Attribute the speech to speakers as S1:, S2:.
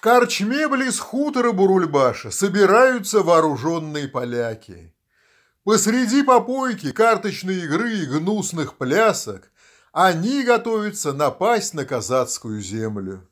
S1: В корчме близ хутора Бурульбаша собираются вооруженные поляки. Посреди попойки, карточной игры и гнусных плясок они готовятся напасть на казацкую землю.